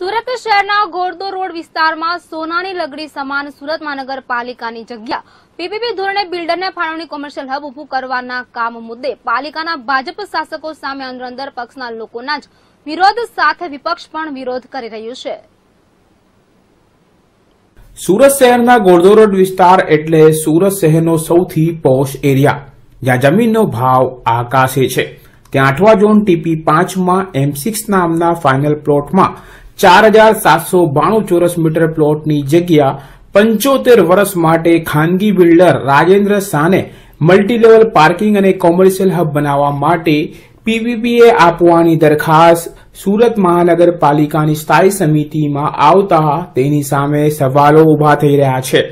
સુરત શહેરના ગોરદો રોડ વિસ્તારમાં સોનાની લગડી સમાન સુરત મહાનગરપાલિકાની જગ્યા પીપીપી ધોરણે બિલ્ડરને ફાળવણી કોમર્શિયલ હબ ઉભું કરવાના કામ મુદ્દે પાલિકાના ભાજપ શાસકો સામે અંદર પક્ષના લોકોના જ વિરોધ સાથે વિપક્ષ પણ વિરોધ કરી રહ્યું છે સુરત શહેરના ગોરદો રોડ વિસ્તાર એટલે સુરત શહેરનો સૌથી પોશ એરિયા જ્યાં જમીનનો ભાવ આકાશે છે ત્યાં આઠવા ઝોન ટીપી પાંચમાં એમ સિક્સ નામના ફાઇનલ પ્લોટમાં ચાર હજાર સાતસો બાણું ચોરસ મીટર પ્લોટની જગ્યા પંચોતેર વર્ષ માટે ખાનગી બિલ્ડર રાજેન્દ્ર શાને મલ્ટીલેવલ પાર્કિંગ અને કોમર્શિયલ હબ બનાવવા માટે પીપીપીએ આપવાની દરખાસ્ત સુરત મહાનગરપાલિકાની સ્થાયી સમિતિમાં આવતા તેની સામે સવાલો ઉભા થઈ રહ્યા છે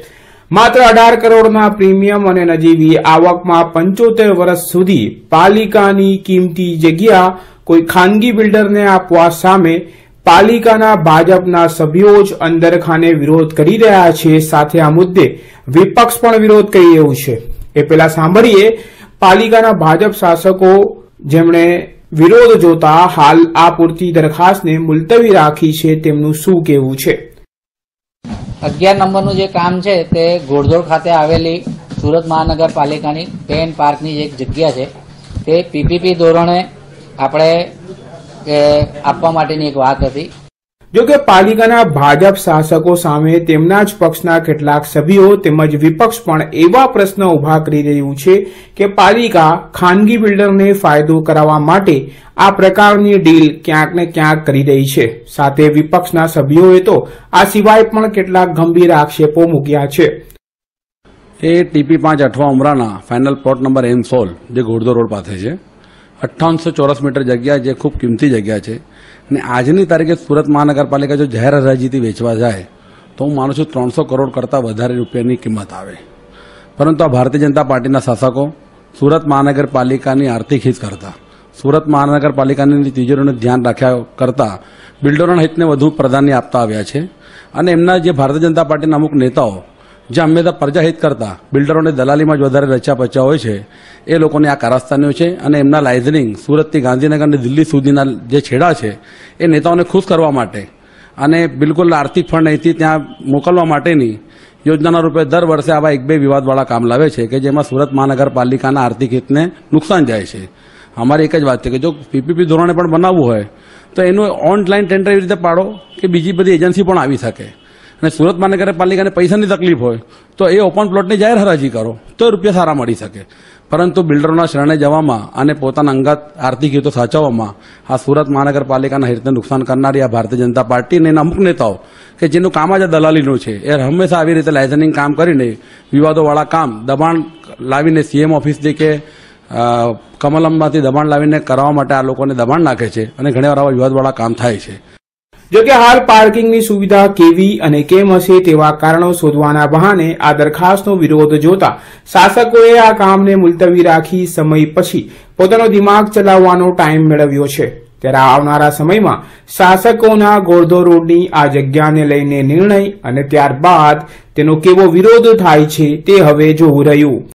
માત્ર અઢાર કરોડના પ્રીમિયમ અને નજીવી આવકમાં પંચોતેર વર્ષ સુધી પાલિકાની કિંમતી જગ્યા કોઈ ખાનગી બિલ્ડરને આપવા સામે પાલિકાના ભાજપના સભ્યો જ અંદરખાને વિરોધ કરી રહ્યા છે સાથે આ મુદ્દે વિપક્ષ પણ વિરોધ કરી રહ્યું છે એ પહેલા સાંભળીએ પાલિકાના ભાજપ શાસકો જેમણે વિરોધ જોતા હાલ આ પૂરતી દરખાસ્તને મુલતવી રાખી છે તેમનું શું કહેવું છે અગિયાર નંબરનું જે કામ છે તે ઘોડદોડ ખાતે આવેલી સુરત મહાનગરપાલિકાની પેન પાર્કની એક જગ્યા છે તે પીપીપી ધોરણે આપણે કે આપવા માટેની એક વાત હતી જોકે પાલિકાના ભાજપ શાસકો સામે તેમના જ પક્ષના કેટલાક સભ્યો તેમજ વિપક્ષ પણ એવા પ્રશ્ન ઉભા કરી રહ્યું છે કે પાલિકા ખાનગી બિલ્ડરને ફાયદો કરાવવા માટે આ પ્રકારની ડીલ ક્યાંક ને ક્યાંક કરી રહી છે સાથે વિપક્ષના સભ્યોએ તો આ સિવાય પણ કેટલાક ગંભીર આક્ષેપો મૂક્યા છે એ ટીપી પાંચ અઠવા ઉમરાના ફાઇનલ પ્લોટ નંબર એમ સોલ જે ઘોડદો રોડ પાસે છે અઠ્ઠાવનસો ચોરસ મીટર જગ્યા જે ખૂબ કિંમતી જગ્યા છે અને આજની તારીખે સુરત મહાનગરપાલિકા જો જાહેર હરાજીથી વેચવા જાય તો હું માનું છું ત્રણસો કરોડ કરતાં વધારે રૂપિયાની કિંમત આવે પરંતુ આ ભારતીય જનતા પાર્ટીના શાસકો સુરત મહાનગરપાલિકાની આર્થિક હિત કરતા સુરત મહાનગરપાલિકાની તિજોરીનું ધ્યાન રાખ્યા કરતાં બિલ્ડરોના હિતને વધુ પ્રાધાન્ય આપતા આવ્યા છે અને એમના જે ભારતીય જનતા પાર્ટીના અમુક નેતાઓ જ્યાં અમે તો પ્રજાહિત કરતા બિલ્ડરોને દલાલીમાં જ વધારે રચા પચા હોય છે એ લોકોને આ કારસ્તાનીઓ છે અને એમના લાઇઝનિંગ સુરતથી ગાંધીનગરની દિલ્હી સુધીના જે છેડા છે એ નેતાઓને ખુશ કરવા માટે અને બિલકુલ આર્થિક ફંડ અહીંથી ત્યાં મોકલવા માટેની યોજનાના રૂપે દર વર્ષે આવા એક બે વિવાદવાળા કામ લાવે છે કે જેમાં સુરત મહાનગરપાલિકાના આર્થિક હિતને નુકસાન જાય છે અમારી એક જ વાત છે કે જો પીપીપી ધોરણે પણ બનાવવું હોય તો એનું ઓનલાઈન ટેન્ડર એવી રીતે પાડો કે બીજી બધી એજન્સી પણ આવી શકે અને સુરત મહાનગરપાલિકાને પૈસાની તકલીફ હોય તો એ ઓપન પ્લોટની જાહેર હરાજી કરો તો રૂપિયા સારા મળી શકે પરંતુ બિલ્ડરોના શરણે જવામાં અને પોતાના અંગત આર્થિક હિતો સાચવવામાં આ સુરત મહાનગરપાલિકાના હિતને નુકસાન કરનારી આ ભારતીય જનતા પાર્ટી અને એના અમુક નેતાઓ કે જેનું કામ જ દલાલીનું છે એ હંમેશા આવી રીતે લાઇસનિંગ કામ કરીને વિવાદોવાળા કામ દબાણ લાવીને સીએમ ઓફિસથી કે કમલમમાંથી દબાણ લાવીને કરવા માટે આ લોકોને દબાણ નાખે છે અને ઘણીવાર આવા વિવાદવાળા કામ થાય છે જોકે હાલ પાર્કિંગની સુવિધા કેવી અને કેમ હશે તેવા કારણો શોધવાના બહાને આ દરખાસ્તનો વિરોધ જોતા શાસકોએ આ કામને મુલતવી રાખી સમય પછી પોતાનો દિમાગ ચલાવવાનો ટાઈમ મેળવ્યો છે ત્યારે આવનારા સમયમાં શાસકોના ગોરધો રોડની આ જગ્યાને લઈને નિર્ણય અને ત્યારબાદ તેનો કેવો વિરોધ થાય છે તે હવે જોવું રહ્યું